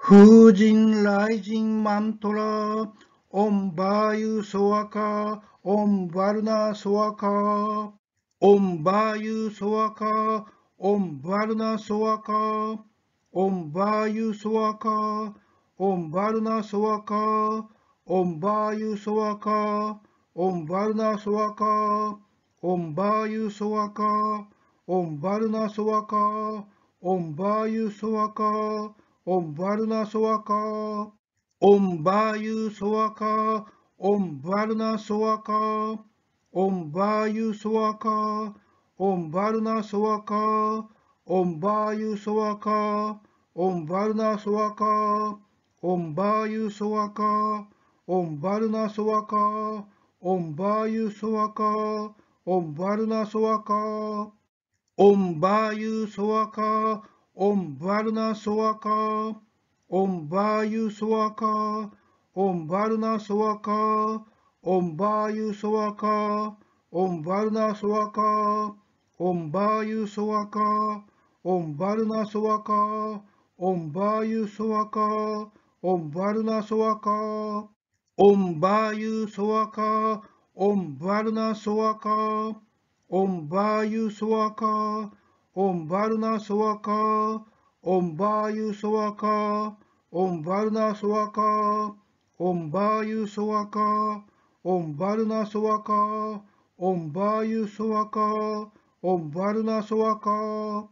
風神雷神マントラ、オンバーユーソワカ、オンバルナソワカ、オンバーユーソワカ、オンバルナソワカ、オンバーユーソワカ、オンバルナソワカ、オンバーユーソワカ、オンバルナソワカ、オンバーユーソワカ、オンバルナソワカ、オンバーユーソワカ、オンバルナソワカオンバユソワカオンバルナソワカオンバユソワカオンバルナソワカオンバユソワカオンバルナソワカオンバユソワカオンバルナソワカオンバユソワカオンバルナソワカオンバユソワカオンバルナソワカオンバーユソワカオンバルナソワカオンバーユソワカオンバルナソワカオンバーユソワカオンバルナソワカオンバーユソワカオンバルナソワカオンバーユソワカオンバルナソワカオンバーユソワカオンバルナソワカオンバーユソワカオンバルナソワカー、オンバーユソワカー、オンバルナソワカー、オンバーユソワカー、オンバルナソワカー、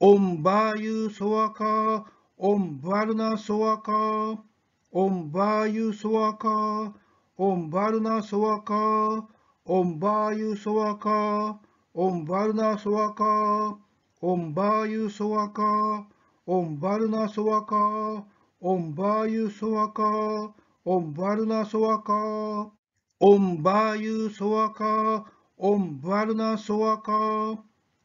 オンバーユソワカー、オンバルナソワカー、オンバーユソワカー、オンバルナソワカオンバーユソワカオンバルナソワカー、オンバーユーソワカオンバルナソワカオンバーユーソワカオンバルナソワカオンバーユーソワカオンバルナソワカ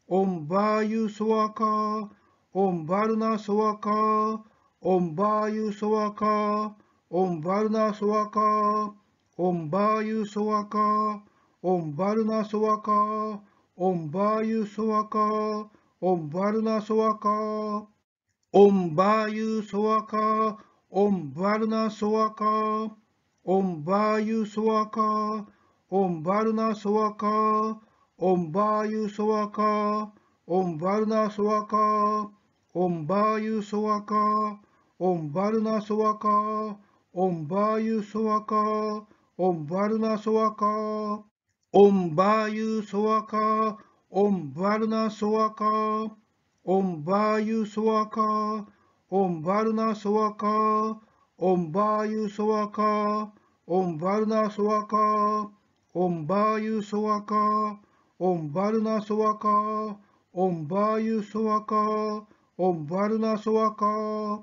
オンバーユーソワカオンバルナソワカオンバーユーソワカオンバルナソワカオンバーユーソワカオンバルナソワカオンバーユーソワカオンバルナソワカオンバーユーソワカオンバルナソワカオンバーユーソワカオンバルナソワカオンバーユーソワカオンバルナソワカオンバーユーソワカオンバルナソワカオンバーユーソワカオンバルナソワカオンバーユーソワカオンバルナソワカオンバーユソワカオンバルナソワカオンバーユソワカオンバルナソワカオンバーユソワカオンバルナソワカオンバーユソワカオンバルナソワカ